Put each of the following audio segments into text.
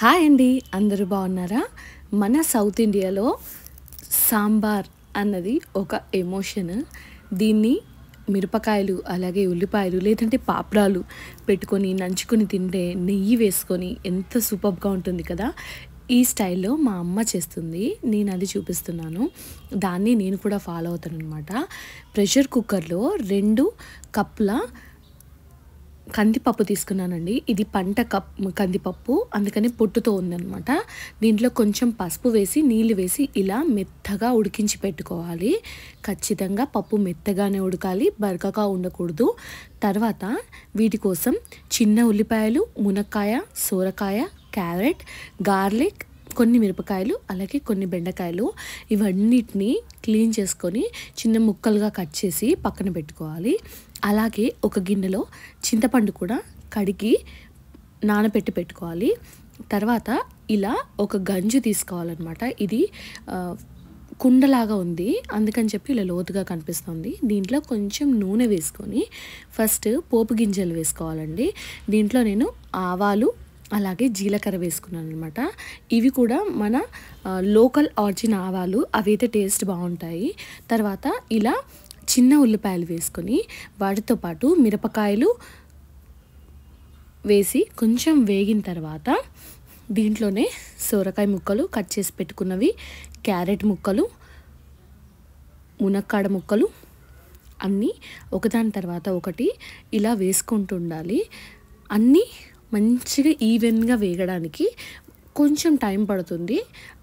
hi అండి అందరూ బాగున్నారా మన సౌత్ ఇండియాలో సాంబార్ అన్నది ఒక ఎమోషన్ దీన్ని మిరపకాయలు అలాగే ఉల్లిపాయలు లేదంటే పాపడాలు పెట్టుకొని నంచుకొని తింటే నెయ్యి వేసుకొని ఎంత సూపర్గా ఉంటుంది కదా ఈ స్టైల్లో మా అమ్మ చేస్తుంది నేను అది చూపిస్తున్నాను దాన్ని నేను కూడా ఫాలో అవుతాను అనమాట ప్రెషర్ కుక్కర్లో రెండు కప్పుల కందిపప్పు తీసుకున్నానండి ఇది పంట కప్ కందిపప్పు అందుకని పొట్టుతో ఉందనమాట దీంట్లో కొంచెం పసుపు వేసి నీళ్ళు వేసి ఇలా మెత్తగా ఉడికించి పెట్టుకోవాలి ఖచ్చితంగా పప్పు మెత్తగానే ఉడకాలి బరకగా ఉండకూడదు తర్వాత వీటి కోసం చిన్న ఉల్లిపాయలు మునక్కాయ సోరకాయ క్యారెట్ గార్లిక్ కొన్ని మిరపకాయలు అలాగే కొన్ని బెండకాయలు ఇవన్నిటిని క్లీన్ చేసుకొని చిన్న ముక్కలుగా కట్ చేసి పక్కన పెట్టుకోవాలి అలాగే ఒక గిన్నెలో చింతపండు కూడా కడిగి నానబెట్టి పెట్టుకోవాలి తర్వాత ఇలా ఒక గంజు తీసుకోవాలన్నమాట ఇది కుండలాగా ఉంది అందుకని చెప్పి ఇలా లోతుగా కనిపిస్తుంది దీంట్లో కొంచెం నూనె వేసుకొని ఫస్ట్ పోపు గింజలు వేసుకోవాలండి దీంట్లో నేను ఆవాలు అలాగే జీలకర్ర వేసుకున్నాను అనమాట ఇవి కూడా మన లోకల్ ఆర్జిన్ ఆవాలు అవైతే టేస్ట్ బాగుంటాయి తర్వాత ఇలా చిన్న ఉల్లిపాయలు వేసుకొని వాటితో పాటు మిరపకాయలు వేసి కొంచెం వేగిన తర్వాత దీంట్లోనే సోరకాయ ముక్కలు కట్ చేసి పెట్టుకున్నవి క్యారెట్ ముక్కలు మునక్కాడ ముక్కలు అన్నీ ఒకదాని తర్వాత ఒకటి ఇలా వేసుకుంటూ ఉండాలి అన్నీ మంచిగా ఈవెన్గా వేగడానికి కొంచెం టైం పడుతుంది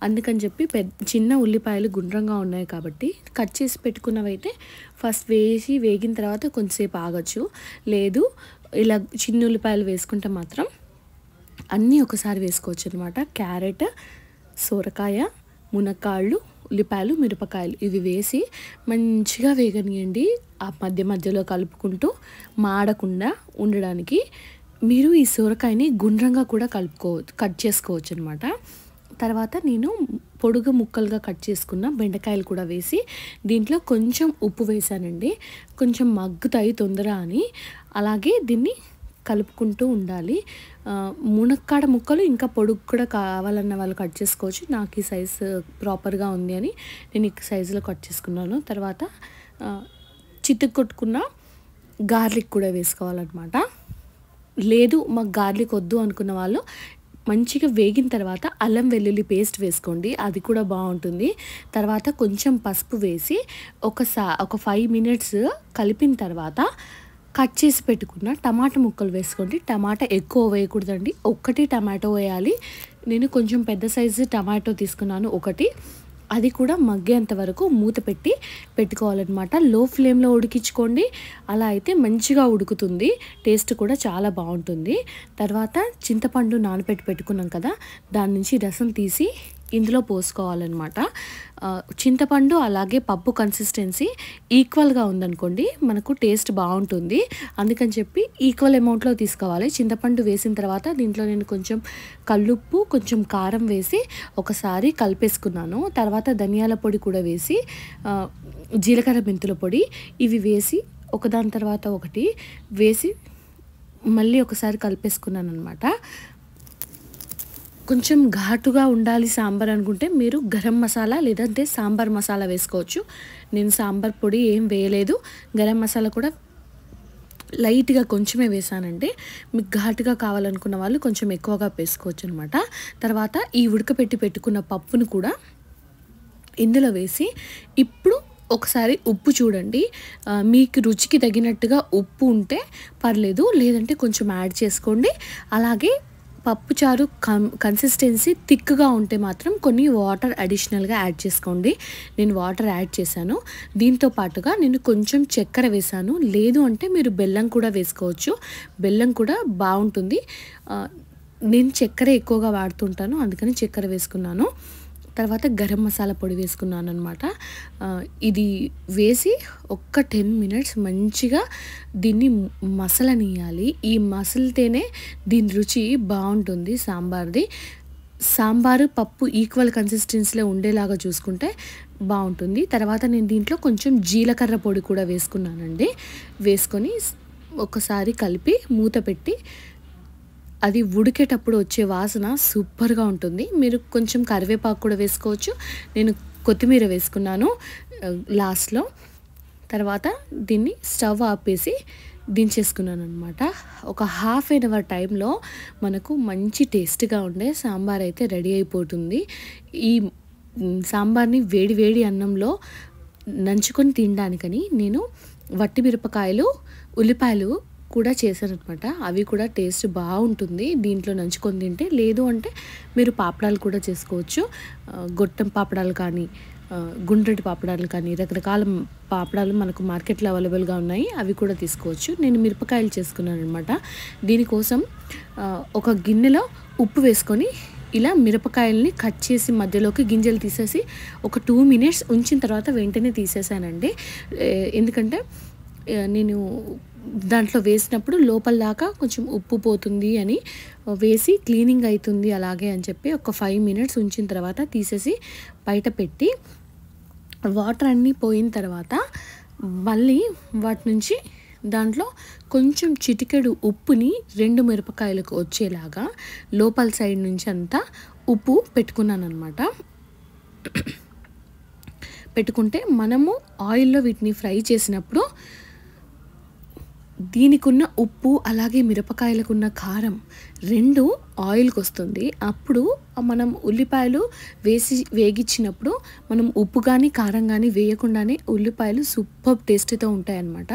అందుకని చెప్పి పెద్ద చిన్న ఉల్లిపాయలు గుండ్రంగా ఉన్నాయి కాబట్టి కట్ చేసి పెట్టుకున్నవైతే ఫస్ట్ వేసి వేగిన తర్వాత కొంచెంసేపు ఆగచ్చు లేదు ఇలా చిన్న ఉల్లిపాయలు వేసుకుంటే మాత్రం అన్నీ ఒకసారి వేసుకోవచ్చు అనమాట క్యారెట్ సొరకాయ మునక్కాళ్ళు ఉల్లిపాయలు మిరపకాయలు ఇవి వేసి మంచిగా వేగనియండి ఆ మధ్య మధ్యలో కలుపుకుంటూ మాడకుండా ఉండడానికి మీరు ఈ సొరకాయని గుండ్రంగా కూడా కలుపుకోవచ్చు కట్ చేసుకోవచ్చు అనమాట తర్వాత నేను పొడుగు ముక్కలుగా కట్ చేసుకున్న బెండకాయలు కూడా వేసి దీంట్లో కొంచెం ఉప్పు వేసానండి కొంచెం మగ్గుతాయి తొందర అని అలాగే దీన్ని కలుపుకుంటూ ఉండాలి మునక్కాడ ముక్కలు ఇంకా పొడుగు కూడా కావాలన్న వాళ్ళు కట్ చేసుకోవచ్చు నాకు ఈ సైజు ప్రాపర్గా ఉంది అని నేను ఈ సైజులో కట్ చేసుకున్నాను తర్వాత చితుక్కొట్టుకున్న గార్లిక్ కూడా వేసుకోవాలన్నమాట లేదు మాకు గార్లిక్ వద్దు అనుకున్న వాళ్ళు మంచిగా వేగిన తర్వాత అల్లం వెల్లుల్లి పేస్ట్ వేసుకోండి అది కూడా బాగుంటుంది తర్వాత కొంచెం పసుపు వేసి ఒక సా ఒక ఫైవ్ మినిట్స్ కలిపిన తర్వాత కట్ చేసి పెట్టుకున్న టమాటా ముక్కలు వేసుకోండి టమాటా ఎక్కువ వేయకూడదండి ఒక్కటి టమాటో వేయాలి నేను కొంచెం పెద్ద సైజు టమాటో తీసుకున్నాను ఒకటి అది కూడా మగ్గేంత వరకు మూత పెట్టి పెట్టుకోవాలన్నమాట లో ఫ్లేమ్లో ఉడికించుకోండి అలా అయితే మంచిగా ఉడుకుతుంది టేస్ట్ కూడా చాలా బాగుంటుంది తర్వాత చింతపండు నానబెట్టి పెట్టుకున్నాం కదా దాని నుంచి రసం తీసి ఇందులో పోసుకోవాలన్నమాట చింతపండు అలాగే పప్పు కన్సిస్టెన్సీ ఈక్వల్గా ఉందనుకోండి మనకు టేస్ట్ బాగుంటుంది అందుకని చెప్పి ఈక్వల్ అమౌంట్లో తీసుకోవాలి చింతపండు వేసిన తర్వాత దీంట్లో నేను కొంచెం కల్లుప్పు కొంచెం కారం వేసి ఒకసారి కలిపేసుకున్నాను తర్వాత ధనియాల పొడి కూడా వేసి జీలకర్ర మెంతుల పొడి ఇవి వేసి ఒకదాని తర్వాత ఒకటి వేసి మళ్ళీ ఒకసారి కలిపేసుకున్నాను అనమాట కొంచెం ఘాటుగా ఉండాలి సాంబార్ అనుకుంటే మీరు గరం మసాలా లేదంటే సాంబార్ మసాలా వేసుకోవచ్చు నేను సాంబార్ పొడి ఏం వేయలేదు గరం మసాలా కూడా లైట్గా కొంచెమే వేసానండి మీకు ఘాటుగా కావాలనుకున్న వాళ్ళు కొంచెం ఎక్కువగా వేసుకోవచ్చు అనమాట తర్వాత ఈ ఉడకపెట్టి పెట్టుకున్న పప్పును కూడా ఇందులో వేసి ఇప్పుడు ఒకసారి ఉప్పు చూడండి మీకు రుచికి తగినట్టుగా ఉప్పు ఉంటే పర్లేదు లేదంటే కొంచెం యాడ్ చేసుకోండి అలాగే పప్పుచారు కన్సిస్టెన్సీ థిక్గా ఉంటే మాత్రం కొన్ని వాటర్ అడిషనల్గా యాడ్ చేసుకోండి నేను వాటర్ యాడ్ చేశాను దీంతో పాటుగా నేను కొంచెం చక్కెర వేశాను లేదు అంటే మీరు బెల్లం కూడా వేసుకోవచ్చు బెల్లం కూడా బాగుంటుంది నేను చక్కెర ఎక్కువగా వాడుతుంటాను అందుకని చక్కెర వేసుకున్నాను తర్వాత గరం మసాలా పొడి వేసుకున్నాను అనమాట ఇది వేసి ఒక్క టెన్ మినిట్స్ మంచిగా దీన్ని మసలనీయాలి ఈ మసలితేనే దీని రుచి బాగుంటుంది సాంబార్ది సాంబారు పప్పు ఈక్వల్ కన్సిస్టెన్సీలో ఉండేలాగా చూసుకుంటే బాగుంటుంది తర్వాత నేను దీంట్లో కొంచెం జీలకర్ర పొడి కూడా వేసుకున్నానండి వేసుకొని ఒకసారి కలిపి మూత పెట్టి అది ఉడికేటప్పుడు వచ్చే వాసన సూపర్గా ఉంటుంది మీరు కొంచెం కరివేపాకు కూడా వేసుకోవచ్చు నేను కొత్తిమీర వేసుకున్నాను లాస్ట్లో తర్వాత దీన్ని స్టవ్ ఆపేసి దించేసుకున్నాను అనమాట ఒక హాఫ్ అన్ అవర్ టైంలో మనకు మంచి టేస్ట్గా ఉండే సాంబార్ అయితే రెడీ అయిపోతుంది ఈ సాంబార్ని వేడి వేడి అన్నంలో నంచుకొని తినడానికని నేను వట్టి మిరపకాయలు ఉల్లిపాయలు కూడా అనమాట అవి కూడా టేస్ట్ బాగుంటుంది దీంట్లో నంచుకొని తింటే లేదు అంటే మీరు పాపడాలు కూడా చేసుకోవచ్చు గొట్టం పాపడాలు కానీ గుండ్రటి పాపడాలు కానీ రకరకాల పాపడాలు మనకు మార్కెట్లో అవైలబుల్గా ఉన్నాయి అవి కూడా తీసుకోవచ్చు నేను మిరపకాయలు చేసుకున్నాను అనమాట దీనికోసం ఒక గిన్నెలో ఉప్పు వేసుకొని ఇలా మిరపకాయల్ని కట్ చేసి మధ్యలోకి గింజలు తీసేసి ఒక టూ మినిట్స్ ఉంచిన తర్వాత వెంటనే తీసేసానండి ఎందుకంటే నేను దాంట్లో వేసినప్పుడు లోపల దాకా కొంచెం ఉప్పు పోతుంది అని వేసి క్లీనింగ్ అవుతుంది అలాగే అని చెప్పి ఒక ఫైవ్ మినిట్స్ ఉంచిన తర్వాత తీసేసి బయట పెట్టి వాటర్ అన్నీ పోయిన తర్వాత మళ్ళీ వాటి నుంచి దాంట్లో కొంచెం చిటికెడు ఉప్పుని రెండు మిరపకాయలకు వచ్చేలాగా లోపల సైడ్ నుంచి అంతా ఉప్పు పెట్టుకున్నాను అనమాట పెట్టుకుంటే మనము ఆయిల్లో వీటిని ఫ్రై చేసినప్పుడు దీనికున్న ఉప్పు అలాగే మిరపకాయలకున్న కారం రెండు ఆయిల్కి వస్తుంది అప్పుడు మనం ఉల్లిపాయలు వేసి వేగించినప్పుడు మనం ఉప్పు కానీ కారం కానీ వేయకుండానే ఉల్లిపాయలు సూపర్ టేస్ట్తో ఉంటాయన్నమాట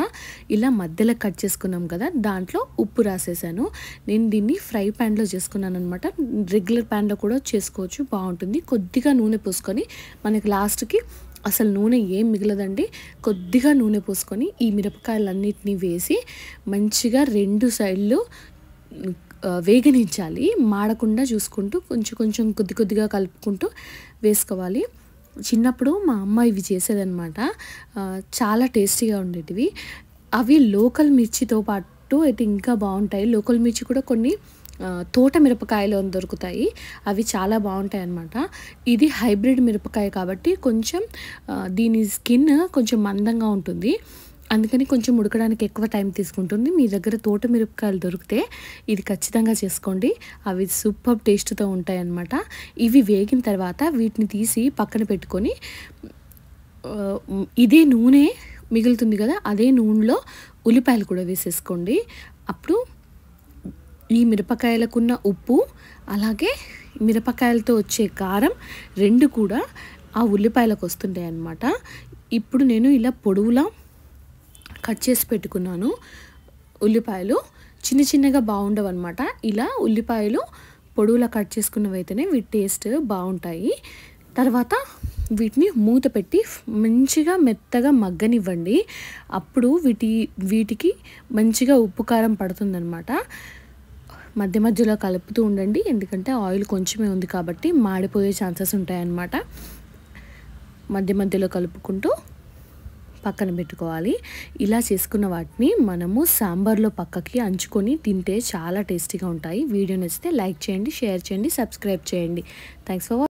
ఇలా మధ్యలో కట్ చేసుకున్నాం కదా దాంట్లో ఉప్పు రాసేసాను నేను దీన్ని ఫ్రై ప్యాన్లో చేసుకున్నాను అనమాట రెగ్యులర్ ప్యాన్లో కూడా చేసుకోవచ్చు బాగుంటుంది కొద్దిగా నూనె పోసుకొని మనకి లాస్ట్కి అసలు నూనె ఏం మిగలదండి కొద్దిగా నూనె పోసుకొని ఈ మిరపకాయలన్నింటినీ వేసి మంచిగా రెండు సైడ్లు వేగనించాలి మాడకుండా చూసుకుంటూ కొంచెం కొంచెం కొద్ది కొద్దిగా కలుపుకుంటూ వేసుకోవాలి చిన్నప్పుడు మా అమ్మ ఇవి చేసేదనమాట చాలా టేస్టీగా ఉండేటివి అవి లోకల్ మిర్చితో పాటు అయితే ఇంకా బాగుంటాయి లోకల్ మిర్చి కూడా కొన్ని తోట మిరపకాయలు దొరుకుతాయి అవి చాలా బాగుంటాయి అన్నమాట ఇది హైబ్రిడ్ మిరపకాయ కాబట్టి కొంచెం దీని స్కిన్ కొంచెం మందంగా ఉంటుంది అందుకని కొంచెం ఉడకడానికి ఎక్కువ టైం తీసుకుంటుంది మీ దగ్గర తోట మిరపకాయలు దొరికితే ఇది ఖచ్చితంగా చేసుకోండి అవి సూపర్ టేస్ట్తో ఉంటాయి అన్నమాట ఇవి వేగిన తర్వాత వీటిని తీసి పక్కన పెట్టుకొని ఇదే నూనె మిగులుతుంది కదా అదే నూనెలో ఉల్లిపాయలు కూడా వేసేసుకోండి అప్పుడు ఈ మిరపకాయలకున్న ఉప్పు అలాగే మిరపకాయలతో వచ్చే కారం రెండు కూడా ఆ ఉల్లిపాయలకు వస్తుంటాయి అన్నమాట ఇప్పుడు నేను ఇలా పొడవులా కట్ చేసి పెట్టుకున్నాను ఉల్లిపాయలు చిన్న చిన్నగా బాగుండవు అనమాట ఇలా ఉల్లిపాయలు పొడవులా కట్ చేసుకున్నవైతేనే వీటి టేస్ట్ బాగుంటాయి తర్వాత వీటిని మూత పెట్టి మంచిగా మెత్తగా మగ్గనివ్వండి అప్పుడు వీటి వీటికి మంచిగా ఉప్పు కారం పడుతుందనమాట మధ్య మధ్యలో కలుపుతూ ఉండండి ఎందుకంటే ఆయిల్ కొంచెమే ఉంది కాబట్టి మాడిపోయే ఛాన్సెస్ ఉంటాయన్నమాట మధ్య మధ్యలో కలుపుకుంటూ పక్కన పెట్టుకోవాలి ఇలా చేసుకున్న వాటిని మనము సాంబార్లో పక్కకి అంచుకొని తింటే చాలా టేస్టీగా ఉంటాయి వీడియో నచ్చితే లైక్ చేయండి షేర్ చేయండి సబ్స్క్రైబ్ చేయండి థ్యాంక్స్ ఫర్